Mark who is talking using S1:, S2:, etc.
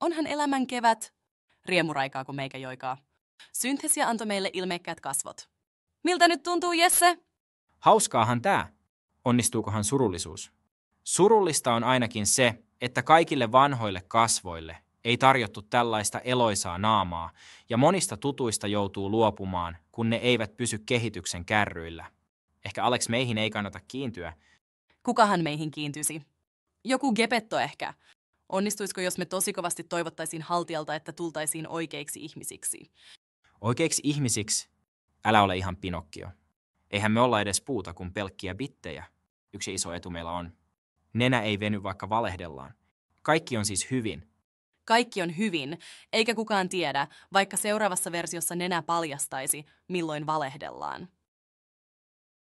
S1: Onhan elämän kevät, riemuraikaa kuin meikä joikaa. Synthesia antoi meille ilmeikkäät kasvot. Miltä nyt tuntuu, Jesse?
S2: Hauskaahan tää. Onnistuukohan surullisuus? Surullista on ainakin se, että kaikille vanhoille kasvoille ei tarjottu tällaista eloisaa naamaa, ja monista tutuista joutuu luopumaan, kun ne eivät pysy kehityksen kärryillä. Ehkä Alex meihin ei kannata kiintyä.
S1: Kukahan meihin kiintyisi? Joku gepetto ehkä, Onnistuisiko, jos me tosi kovasti toivottaisiin haltialta, että tultaisiin oikeiksi ihmisiksi?
S2: Oikeiksi ihmisiksi? Älä ole ihan Pinokkio. Eihän me olla edes puuta kuin pelkkiä bittejä. Yksi iso etu meillä on. Nenä ei veny vaikka valehdellaan. Kaikki on siis hyvin.
S1: Kaikki on hyvin, eikä kukaan tiedä, vaikka seuraavassa versiossa nenä paljastaisi, milloin valehdellaan.